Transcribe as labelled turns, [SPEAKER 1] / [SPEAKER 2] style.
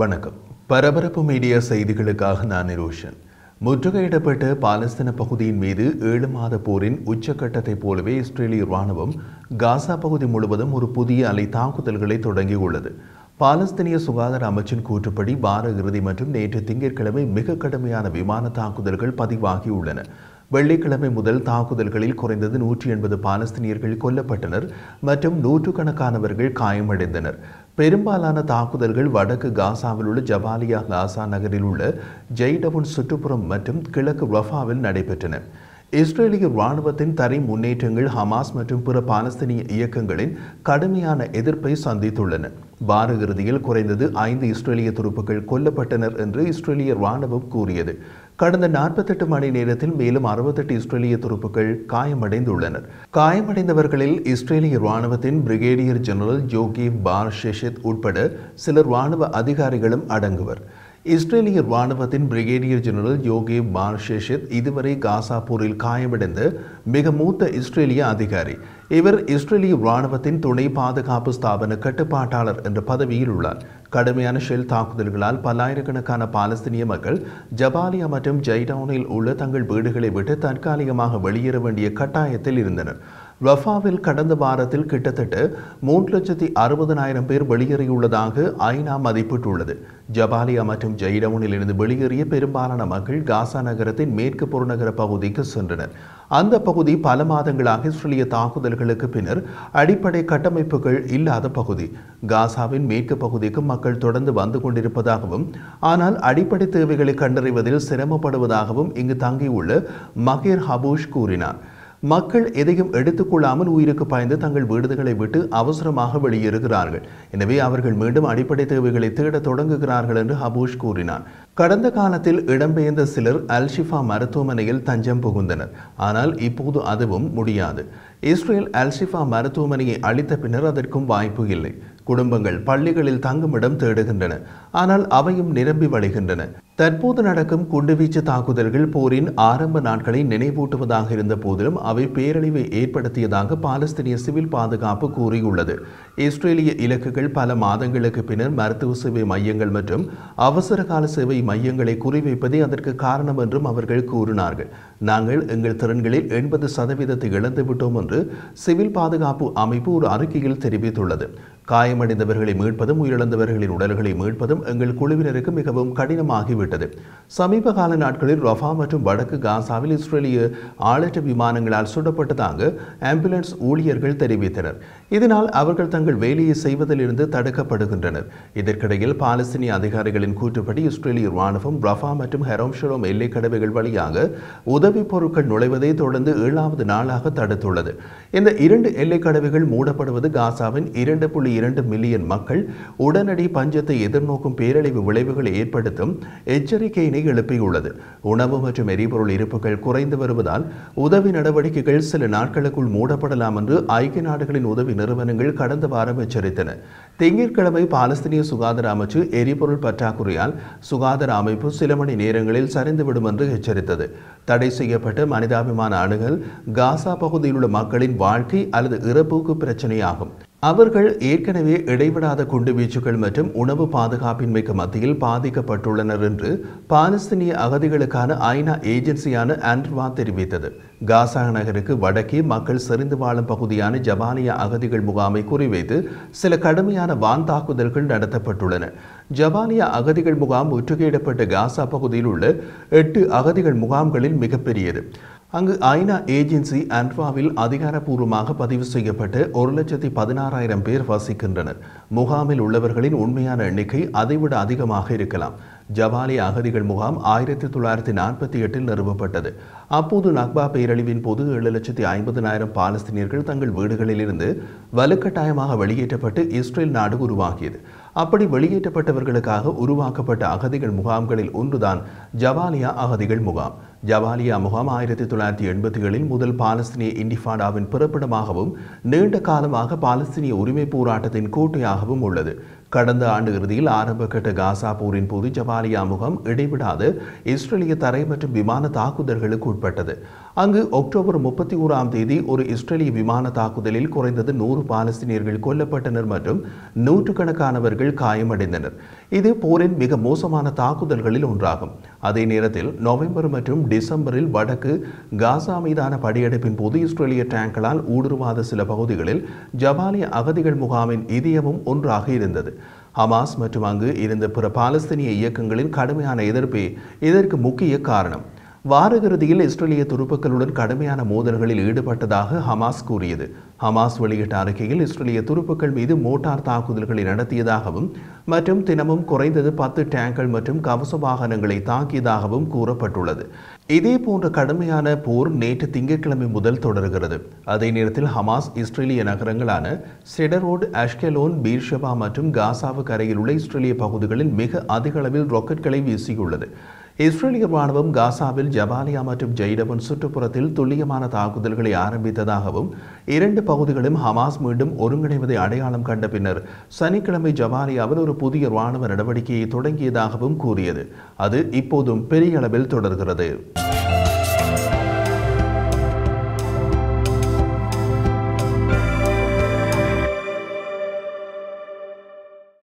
[SPEAKER 1] வணக்கம் பரபரப்பு மீடியா செய்திகளுக்காக நான் நிரோஷன் முற்றுகையிடப்பட்ட பாலஸ்தீன பகுதியின் மீது ஏழு மாத போரின் உச்சக்கட்டத்தைப் போலவே இஸ்ரேலிய இராணுவம் காசா பகுதி முழுவதும் ஒரு புதிய அலை தாக்குதல்களை தொடங்கியுள்ளது பாலஸ்தீனிய சுகாதார அமைச்சின் கூற்றுப்படி வார இறுதி மற்றும் நேற்று திங்கட்கிழமை மிக கடுமையான விமான தாக்குதல்கள் பதிவாகியுள்ளன வெள்ளிக்கிழமை முதல் தாக்குதல்களில் குறைந்தது நூற்றி எண்பது பாலஸ்தீனியர்கள் கொல்லப்பட்டனர் மற்றும் நூற்றுக்கணக்கானவர்கள் காயமடைந்தனர் பெரும்பாலான தாக்குதல்கள் வடக்கு காசாவில் உள்ள ஜபாலியா லாசா நகரில் உள்ள ஜெய்டவுன் சுற்றுப்புறம் மற்றும் கிழக்கு ரஃபாவில் நடைபெற்றன இஸ்ரேலிய ராணுவத்தின் தரை முன்னேற்றங்கள் ஹமாஸ் மற்றும் பிற பாலஸ்தீனிய இயக்கங்களின் கடுமையான எதிர்ப்பை சந்தித்துள்ளன வார இறுதியில் குறைந்தது ஐந்து இஸ்ரேலிய துருப்புகள் கொல்லப்பட்டனர் என்று இஸ்ரேலிய ராணுவம் கூறியது கடந்த நாற்பத்தெட்டு மணி நேரத்தில் மேலும் அறுபத்தெட்டு இஸ்ரேலிய துருப்புகள் காயமடைந்துள்ளனர் காயமடைந்தவர்களில் இஸ்ரேலிய ராணுவத்தின் brigadier general Jogi Bar Sheshet உட்பட சிலர் ராணுவ அதிகாரிகளும் அடங்குவர் இஸ்ரேலிய ராணுவத்தின் பிரிகேடியர் ஜெனரல் யோகி பார்ஷேஷித் இதுவரை காசாப்பூரில் போரில் காயமடைந்த மிக மூத்த இஸ்ரேலிய அதிகாரி இவர் இஸ்ரேலிய ராணுவத்தின் துணை பாதுகாப்பு ஸ்தாபன கட்டுப்பாட்டாளர் என்ற பதவியில் உள்ளார் கடுமையான ஷெல் தாக்குதல்களால் பல்லாயிரக்கணக்கான பாலஸ்தீனிய மக்கள் ஜபாலியா மற்றும் ஜெய்டவுனில் உள்ள தங்கள் வீடுகளை விட்டு தற்காலிகமாக வெளியேற வேண்டிய கட்டாயத்தில் இருந்தனர் ரஃபாவில் கடந்த வாரத்தில் கிட்டத்தட்ட மூன்று லட்சத்தி அறுபதனாயிரம் பேர் வெளியேறியுள்ளதாக ஐநா மதிப்பிட்டுள்ளது ஜபாலியா மற்றும் ஜெய்டவுனில் இருந்து வெளியேறிய பெரும்பாலான மக்கள் காசா நகரத்தின் மேற்கு புறநகர பகுதிக்கு சென்றனர் அந்த பகுதி பல மாதங்களாக இஸ்ரேலிய தாக்குதல்களுக்கு பின்னர் அடிப்படை கட்டமைப்புகள் இல்லாத பகுதி காசாவின் மேற்கு பகுதிக்கு மக்கள் தொடர்ந்து வந்து கொண்டிருப்பதாகவும் ஆனால் அடிப்படை தேவைகளை கண்டறிவதில் சிரமப்படுவதாகவும் இங்கு தங்கியுள்ள மகேர் ஹபூஷ் கூறினார் மக்கள் எதையும் எடுத்துக்கொள்ளாமல் உயிருக்கு பாய்ந்து தங்கள் வீடுகளை விட்டு அவசரமாக வெளியேறுகிறார்கள் எனவே அவர்கள் மீண்டும் அடிப்படை தேவைகளை தேட தொடங்குகிறார்கள் என்று ஹபூஷ் கூறினார் கடந்த காலத்தில் இடம்பெயர்ந்த சிலர் அல்ஷிஃபா மருத்துவமனையில் தஞ்சம் புகுந்தனர் ஆனால் இப்போது அதுவும் முடியாது இஸ்ரேல் அல்ஷிஃபா மருத்துவமனையை அளித்த பின்னர் அதற்கும் வாய்ப்பு இல்லை குடும்பங்கள் பள்ளிகளில் தங்குமிடம் தேடுகின்றன ஆனால் அவையும் நிரம்பி வழிகின்றன தற்போது நடக்கும் குண்டுவீச்சு தாக்குதல்கள் போரின் ஆரம்ப நாட்களை நினைவூட்டுவதாக இருந்த போதிலும் அவை பேரழிவை ஏற்படுத்தியதாக பாலஸ்தீனிய சிவில் பாதுகாப்பு கூறியுள்ளது இஸ்ரேலிய இலக்குகள் பல மாதங்களுக்கு பின்னர் மருத்துவ சேவை மையங்கள் மற்றும் அவசர கால சேவை மையங்களை குறிவைப்பதே அதற்கு காரணம் என்றும் அவர்கள் கூறினார்கள் நாங்கள் எங்கள் திறன்களில் எண்பது சதவீதத்தை இழந்துவிட்டோம் என்று சிவில் பாதுகாப்பு அமைப்பு ஒரு அறிக்கையில் தெரிவித்துள்ளது காயமடைந்தவர்களை மீட்பதும் உயிரிழந்தவர்களின் உடல்களை மீட்பதும் எங்கள் குழுவினருக்கு மிகவும் கடினமாகிவிட்டது சமீப கால நாட்களில் ரஃபா மற்றும் வடக்கு காசாவில் இஸ்ரேலிய ஆளற்ற விமானங்களால் சுடப்பட்டதாக ஆம்புலன்ஸ் ஊழியர்கள் தெரிவித்தனர் இதனால் அவர்கள் தங்கள் வேலையை செய்வதிலிருந்து தடுக்கப்படுகின்றனர் இதற்கிடையில் பாலஸ்தீனிய அதிகாரிகளின் கூற்றுப்படி இஸ்ரேலிய ராணுவம் ரஃபா மற்றும் ஹெரோம் ஷெரோம் எல்லைக் கடவைகள் வழியாக உதவிப் பொருட்கள் நுழைவதை தொடர்ந்து ஏழாவது நாளாக தடுத்துள்ளது இந்த இரண்டு எல்லைக் கடவைகள் மூடப்படுவது காசாவின் இரண்டு புள்ளி இரண்டு மில்லியன் மக்கள் உடனடி பஞ்சத்தை எதிர்நோக்கும் பேரழிவு விளைவுகளை ஏற்படுத்தும் எச்சரிக்கையினை நிலையை எழுப்பியுள்ளது உணவு மற்றும் எரிபொருள் இருப்புகள் குறைந்து வருவதால் உதவி நடவடிக்கைகள் சில நாட்களுக்குள் மூடப்படலாம் என்று ஐக்கிய நாடுகளின் உதவி நிறுவனங்கள் கடந்த வாரம் எச்சரித்தன திங்கட்கிழமை பாலஸ்தீனிய சுகாதார அமைச்சு எரிபொருள் பற்றாக்குறையால் சுகாதார அமைப்பு சில மணி நேரங்களில் சரிந்துவிடும் என்று எச்சரித்தது தடை செய்யப்பட்ட மனிதாபிமான அணுகல் காசா பகுதியில் உள்ள மக்களின் வாழ்க்கை அல்லது இறப்புக்கு பிரச்சனையாகும் அவர்கள் ஏற்கனவே இடைவிடாத வீச்சுகள் மற்றும் உணவு பாதுகாப்பின்மைக்கு மத்தியில் பாதிக்கப்பட்டுள்ளனர் என்று பாலஸ்தீனிய அகதிகளுக்கான ஐநா ஏஜென்சியான ஆண்ட்வா தெரிவித்தது காசா நகருக்கு வடக்கே மக்கள் செறிந்து வாழும் பகுதியான ஜபானிய அகதிகள் முகாமை குறிவைத்து சில கடுமையான வான் தாக்குதல்கள் நடத்தப்பட்டுள்ளன ஜபானிய அகதிகள் முகாம் முற்றுகையிடப்பட்ட காசா பகுதியில் உள்ள எட்டு அகதிகள் முகாம்களில் மிகப்பெரியது அங்கு ஐநா ஏஜென்சி அன்ட்வாவில் அதிகாரப்பூர்வமாக பதிவு செய்யப்பட்டு ஒரு லட்சத்தி பதினாறாயிரம் பேர் வசிக்கின்றனர் முகாமில் உள்ளவர்களின் உண்மையான எண்ணிக்கை அதைவிட அதிகமாக இருக்கலாம் ஜவாலி அகதிகள் முகாம் ஆயிரத்தி தொள்ளாயிரத்தி நாற்பத்தி எட்டில் நிறுவப்பட்டது அப்போது நக்பா பேரழிவின் போது ஏழு லட்சத்தி ஐம்பதினாயிரம் பாலஸ்தீனியர்கள் தங்கள் வீடுகளிலிருந்து வலுக்கட்டாயமாக வெளியேற்றப்பட்டு இஸ்ரேல் நாடு உருவாகியது அப்படி வெளியேற்றப்பட்டவர்களுக்காக உருவாக்கப்பட்ட அகதிகள் முகாம்களில் ஒன்றுதான் ஜபாலியா அகதிகள் முகாம் ஜவாலியா முகாம் ஆயிரத்தி தொள்ளாயிரத்தி எண்பத்தி ஏழில் முதல் பாலஸ்தீனிய இண்டிஃபாடாவின் பிறப்பிடமாகவும் நீண்ட காலமாக பாலஸ்தீனிய உரிமை போராட்டத்தின் கோட்டையாகவும் உள்ளது கடந்த ஆண்டு இறுதியில் ஆரம்பகட்ட காசா போரின் போது ஜபாலியா முகாம் இடைவிடாது இஸ்ரேலிய தரை மற்றும் விமான தாக்குதல்களுக்கு உட்பட்டது அங்கு அக்டோபர் முப்பத்தி ஓராம் தேதி ஒரு இஸ்ரேலிய விமான தாக்குதலில் குறைந்தது நூறு பாலஸ்தீனியர்கள் கொல்லப்பட்டனர் மற்றும் நூற்றுக்கணக்கானவர்கள் காயமடைந்தனர் இது போரின் மிக மோசமான தாக்குதல்களில் ஒன்றாகும் அதே நேரத்தில் நவம்பர் மற்றும் டிசம்பரில் வடக்கு காசா மீதான படையெடுப்பின் போது இஸ்ரேலிய டேங்களால் ஊடுருவாத சில பகுதிகளில் ஜபாலிய அகதிகள் முகாமின் இதயமும் ஒன்றாக இருந்தது ஹமாஸ் மற்றும் அங்கு இருந்த பிற பாலஸ்தீனிய இயக்கங்களின் கடுமையான எதிர்ப்பே இதற்கு முக்கிய காரணம் வாரகிறதியில் இஸ்ரேலிய துருப்புக்களுடன் கடுமையான மோதல்களில் ஈடுபட்டதாக ஹமாஸ் கூறியது ஹமாஸ் வெளியிட்ட அறிக்கையில் இஸ்ரேலிய துருப்புக்கள் மீது மோட்டார் தாக்குதல்களை நடத்தியதாகவும் மற்றும் தினமும் குறைந்தது பத்து டேங்கள் மற்றும் கவச வாகனங்களை தாக்கியதாகவும் கூறப்பட்டுள்ளது இதே போன்ற கடுமையான போர் நேற்று திங்கட்கிழமை முதல் தொடர்கிறது அதே நேரத்தில் ஹமாஸ் இஸ்ரேலிய நகரங்களான செடரோட் அஷ்கெலோன் பீர்ஷபா மற்றும் காசாவுக்கு கரையில் உள்ள இஸ்ரேலிய பகுதிகளில் மிக அதிக அளவில் ராக்கெட்களை வீசியுள்ளது இஸ்ரேலிய ராணுவம் காசாவில் ஜபாலியா மற்றும் ஜெய்டவன் சுற்றுப்புறத்தில் துல்லியமான தாக்குதல்களை ஆரம்பித்ததாகவும் இரண்டு பகுதிகளும் ஹமாஸ் மீண்டும் ஒருங்கிணைவதை அடையாளம் கண்ட பின்னர் சனிக்கிழமை ஜபாலியாவில் ஒரு புதிய ராணுவ நடவடிக்கையை தொடங்கியதாகவும் கூறியது அது இப்போதும் பெரிய அளவில் தொடர்கிறது